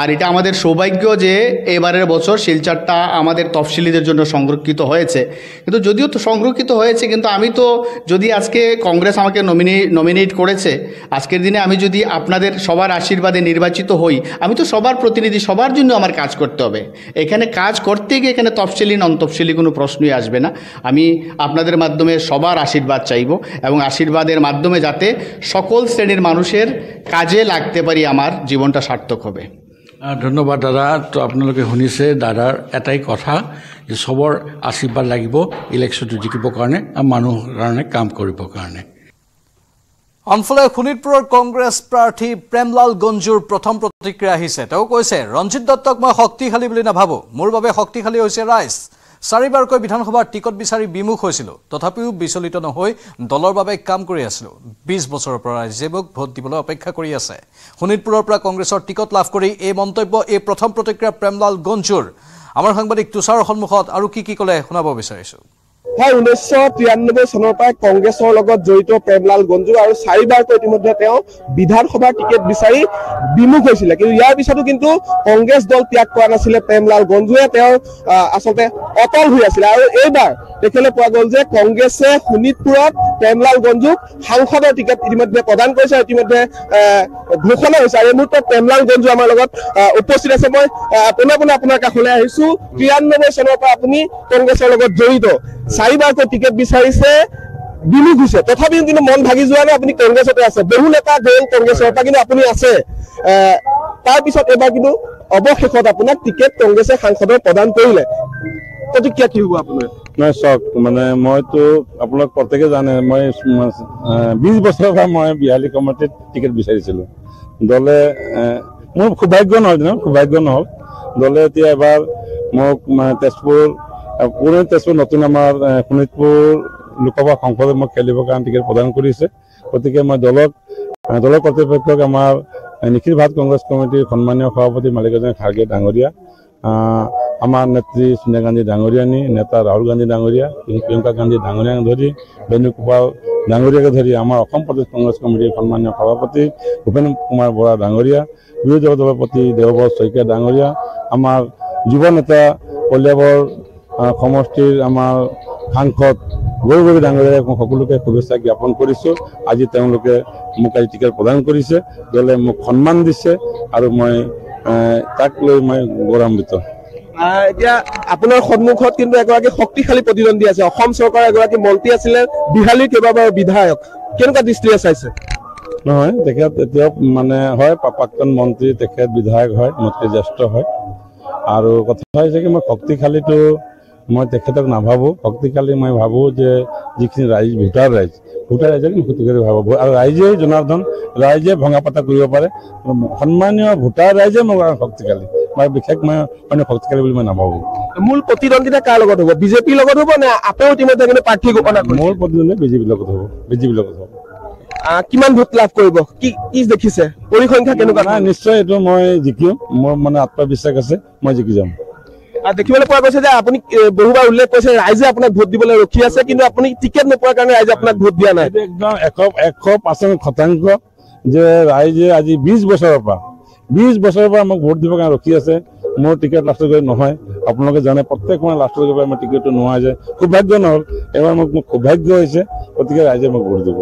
আর এটা আমাদের সৌভাগ্য যে এবারের বছর শিলচারটা আমাদের তফসিলিদের জন্য সংরক্ষিত হয়েছে কিন্তু যদিও তো সংরক্ষিত হয়েছে কিন্তু আমি তো যদি আজকে কংগ্রেস আমাকে নমিনে নমিনেট করেছে আজকের দিনে আমি যদি আপনাদের সবার আশীর্বাদে নির্বাচিত হই আমি তো সবার প্রতিনিধি সবার জন্য আমার কাজ করতে হবে এখানে কাজ করতে গিয়ে এখানে তফসিলি নন তফসিলি কোনো প্রশ্নই আসবে না আমি আপনাদের মাধ্যমে সবার আশীর্বাদ চাইব এবং আশীর্বাদের মাধ্যমে যাতে সকল শ্রেণীর মানুষের কাজে লাগতে পারি আমার জীবনটা সার্থক হবে ধন্যবাদ দাদা তো আপোনালোকে শুনিছে দাদাৰ এটাই কথা যে চবৰ আশীৰ্বাদ লাগিব ইলেকশ্যনটো জিকিবৰ কাৰণে আৰু মানুহৰ কাৰণে কাম কৰিবৰ কাৰণে আনফালে শোণিতপুৰৰ কংগ্ৰেছ প্ৰাৰ্থী প্ৰেমলাল গঞ্জুৰ প্ৰথম প্ৰতিক্ৰিয়া আহিছে তেওঁ কৈছে ৰঞ্জিত দত্তক মই শক্তিশালী বুলি নাভাবোঁ মোৰ বাবে শক্তিশালী হৈছে ৰাইজ চাৰিবাৰকৈ বিধানসভাৰ টিকট বিচাৰি বিমুখ হৈছিলোঁ তথাপিও বিচলিত নহৈ দলৰ বাবে কাম কৰি আছিলোঁ বিছ বছৰৰ পৰা ৰাইজেবোক ভোট দিবলৈ অপেক্ষা কৰি আছে শোণিতপুৰৰ পৰা কংগ্ৰেছৰ টিকট লাভ কৰি এই মন্তব্য এই প্ৰথম প্ৰতিক্ৰিয়া প্ৰেমলাল গঞ্জুৰ আমাৰ সাংবাদিক তুষাৰৰ সন্মুখত আৰু কি কি ক'লে শুনাব বিচাৰিছোঁ প্ৰায় ঊনৈছশ তিৰান্নব্বৈ চনৰ পৰাই কংগ্ৰেছৰ লগত জড়িত প্ৰেমলাল গঞ্জু আৰু চাৰিবাৰকৈ ইতিমধ্যে তেওঁ বিধানসভাৰ টিকেট বিচাৰি বিমুখ হৈছিলে কিন্তু ইয়াৰ পিছতো কিন্তু কংগ্ৰেছ দল ত্যাগ কৰা নাছিলে প্ৰেমলাল গঞ্জুৱে তেওঁৰ আচলতে অটল হৈ আছিলে আৰু এইবাৰ দেখিবলৈ পোৱা গ'ল যে কংগ্ৰেছে শোণিতপুৰত প্ৰেমলাল গঞ্জু সাংসদৰ টিকেট ইতিমধ্যে প্ৰদান কৰিছে ইতিমধ্যে ঘোষণা হৈছে আৰু এই মুহূৰ্তত প্ৰেমলাল গঞ্জু আমাৰ লগত উপস্থিত আছে মই পোনে পোনে আপোনাৰ কাষলৈ আহিছো তিৰান্নব্বৈ চনৰ পৰা আপুনি কংগ্ৰেছৰ লগত জড়িত চাৰিবাৰকৈ টিকেট বিচাৰিছে বিলু গৈছে তথাপিও কিন্তু মন ভাগি যোৱা নাই আপুনি কংগ্ৰেছতে আছে বহু নেতা গ'ল কংগ্ৰেছৰ পৰা কিন্তু আপুনি আছে তাৰপিছত এবাৰ কিন্তু অৱশেষত আপোনাক টিকেট কংগ্ৰেছে সাংসদৰ প্ৰদান কৰিলে তাতে কিয় কি হব আপোনাৰ নাই চব মানে মইতো আপোনালোক প্ৰত্যেকে জানে মই বিশ বছৰৰ পৰা মই বিহালী কমিটিত টিকেট বিচাৰিছিলোঁ দলে মোৰ সৌভাগ্য নহয় জানো সৌভাগ্য নহ'ল দলে এতিয়া এবাৰ মোক মানে তেজপুৰ পুৰণি তেজপুৰ নতুন আমাৰ শোণিতপুৰ লোকসভা সংসদে মোক খেলিবৰ কাৰণে টিকেট প্ৰদান কৰিছে গতিকে মই দলক দলৰ কৰ্তৃপক্ষক আমাৰ নিখিল ভাৰত কংগ্ৰেছ কমিটিৰ সন্মানীয় সভাপতি মালিকজনে খাৰ্গে ডাঙৰীয়া আমাৰ নেত্ৰী ছোনিয়া গান্ধী ডাঙৰীয়ানী নেতা ৰাহুল গান্ধী ডাঙৰীয়া প্ৰিয়ংকা গান্ধী ডাঙৰীয়াক ধৰি বেণুগোপাল ডাঙৰীয়াকে ধৰি আমাৰ অসম প্ৰদেশ কংগ্ৰেছ কমিটিৰ সন্মানীয় সভাপতি ভূপেন কুমাৰ বৰা ডাঙৰীয়া বিৰোধী দলৰ সভাপতি দেৱবৰ শইকীয়া ডাঙৰীয়া আমাৰ যুৱ নেতা কলিয়াবৰ সমষ্টিৰ আমাৰ সাংসদ গৌৰৱী ডাঙৰীয়াক মই সকলোকে শুভেচ্ছা জ্ঞাপন কৰিছোঁ আজি তেওঁলোকে মোক আজি টিকেট প্ৰদান কৰিছে দলে মোক সন্মান দিছে আৰু মই তাক লৈ মই গৌৰৱান্বিত এতিয়া আপোনাৰ সন্মুখত কিন্তু এগৰাকী শক্তিশালী প্ৰতিদ্বন্দ্বী আছে অসম চৰকাৰৰ এগৰাকী মন্ত্ৰী আছিলে বিহালীৰ কেইবাবাৰ বিধায়ক কেনেকুৱা দৃষ্টিৰে চাইছে নহয় তেখেত এতিয়া মানে হয় প্ৰাক্তন মন্ত্ৰী তেখেত বিধায়ক হয় মতকৈ জ্যেষ্ঠ হয় আৰু কথা হৈছে কি মই শক্তিশালীটো মই তেখেতক নাভাবোঁ ভক্তিকালি মই ভাবোঁ যে যিখিনি ৰাইজ ভোটাৰ ৰাইজ ভোটাৰ ৰাইজক ভূতিকালি ভাবোঁ আৰু ৰাইজে জনাৰ্দন ৰাইজে ভঙা পতা কৰিব পাৰে সন্মানীয় ভোটাৰ ৰাইজে মোক ভক্তিকালি মই বিশেষ মই মানে ভক্তিকালি বুলি মই নাভাবোঁ মূল প্ৰতিদ্বন্দ্বিতা কাৰ লগত হ'ব বিজেপিৰ লগত হ'ব নে আপেও ইতিমধ্যে কিন্তু প্ৰাৰ্থী ঘোষণা মূল প্ৰতিদ্বন্দ্বী বিজেপিৰ লগত হ'ব বিজেপিৰ লগত হ'ব কিমান ভোট লাভ কৰিব কি কি দেখিছে পৰিসংখ্যা কেনেকুৱা নাই নিশ্চয় এইটো মই জিকিম মোৰ মানে আত্মবিশ্বাস আছে মই জিকি যাম আৰু দেখিবলৈ পোৱা গৈছে যে আপুনি বহুবাৰ উল্লেখ কৰিছে ৰাইজে আপোনাক ভোট দিবলৈ ৰখি আছে কিন্তু আপুনি টিকেট নোপোৱাৰ কাৰণে ৰাইজে আপোনাক ভোট দিয়া নাই একদম এশ এশ পাৰ্চেণ্ট শতাংশ যে ৰাইজে আজি বিশ বছৰৰ পৰা বিশ বছৰৰ পৰা মোক ভোট দিবৰ কাৰণে ৰখি আছে মোৰ টিকেট লাষ্টত গৈ নহয় আপোনালোকে জানে প্ৰত্যেক সময় লাষ্টত গৈ পেলাই মই টিকেটটো নোহোৱা যে সৌভাগ্য নহ'ল এইবাৰ মোক মোক সৌভাগ্য হৈছে গতিকে ৰাইজে মোক ভোট দিব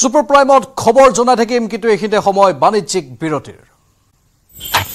সুপার প্রাইমত খবর জনা থাকিম কিন্তু এখানে সময় বাণিজ্যিক বিরতির